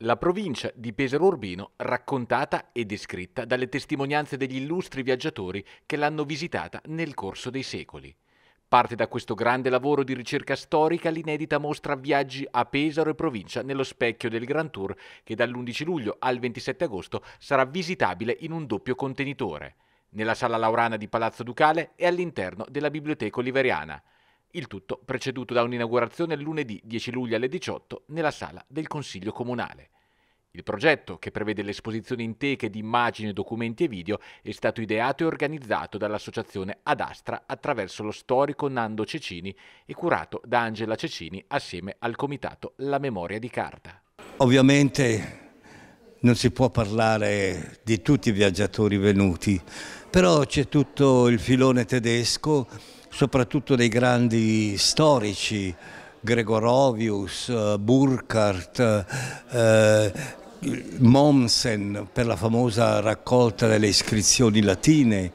La provincia di Pesaro Urbino raccontata e descritta dalle testimonianze degli illustri viaggiatori che l'hanno visitata nel corso dei secoli. Parte da questo grande lavoro di ricerca storica l'inedita mostra Viaggi a Pesaro e provincia nello specchio del Grand Tour che dall'11 luglio al 27 agosto sarà visitabile in un doppio contenitore, nella sala Laurana di Palazzo Ducale e all'interno della Biblioteca Oliveriana. Il tutto preceduto da un'inaugurazione lunedì 10 luglio alle 18 nella sala del Consiglio Comunale. Il progetto, che prevede l'esposizione in teche di immagini, documenti e video, è stato ideato e organizzato dall'associazione Adastra attraverso lo storico Nando Cecini e curato da Angela Cecini assieme al comitato La Memoria di Carta. Ovviamente non si può parlare di tutti i viaggiatori venuti, però c'è tutto il filone tedesco soprattutto dei grandi storici, Gregorovius, eh, Burkhardt, eh, Mommsen per la famosa raccolta delle iscrizioni latine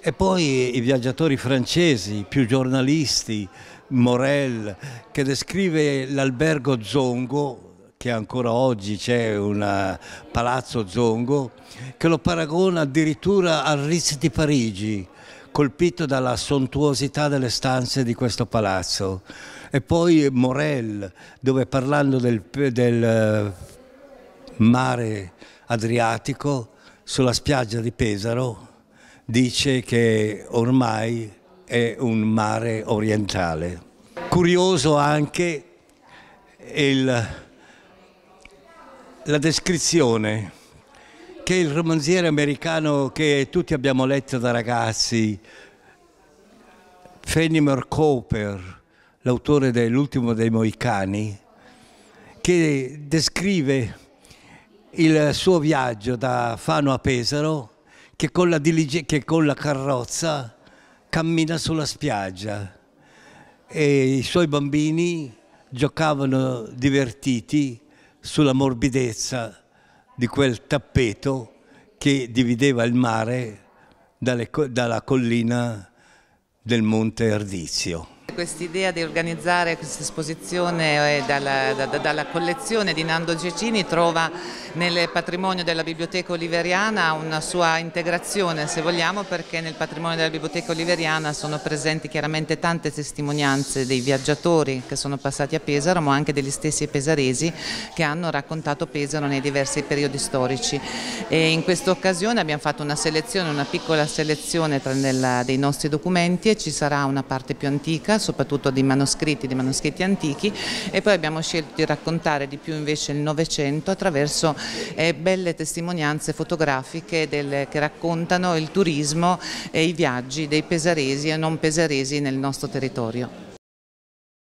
e poi i viaggiatori francesi, più giornalisti, Morel che descrive l'albergo Zongo che ancora oggi c'è un palazzo Zongo che lo paragona addirittura al Ritz di Parigi colpito dalla sontuosità delle stanze di questo palazzo. E poi Morel, dove parlando del, del eh, mare Adriatico, sulla spiaggia di Pesaro, dice che ormai è un mare orientale. Curioso anche il, la descrizione che il romanziere americano che tutti abbiamo letto da ragazzi, Fenimore Cooper, l'autore dell'ultimo dei Moicani, che descrive il suo viaggio da Fano a Pesaro che con la, che con la carrozza cammina sulla spiaggia e i suoi bambini giocavano divertiti sulla morbidezza di quel tappeto che divideva il mare dalle, dalla collina del monte Ardizio. Quest'idea di organizzare questa esposizione eh, dalla, da, dalla, collezione di Nando Cecini trova nel patrimonio della Biblioteca Oliveriana una sua integrazione, se vogliamo, perché nel patrimonio della Biblioteca Oliveriana sono presenti chiaramente tante testimonianze dei viaggiatori che sono passati a Pesaro, ma anche degli stessi pesaresi che hanno raccontato Pesaro nei diversi periodi storici. E in questa occasione abbiamo fatto una selezione, una piccola selezione tra, nella, dei nostri documenti e ci sarà una parte più antica antica, soprattutto di manoscritti, di manoscritti antichi e poi abbiamo scelto di raccontare di più invece il Novecento attraverso eh, belle testimonianze fotografiche del, che raccontano il turismo e i viaggi dei pesaresi e non pesaresi nel nostro territorio.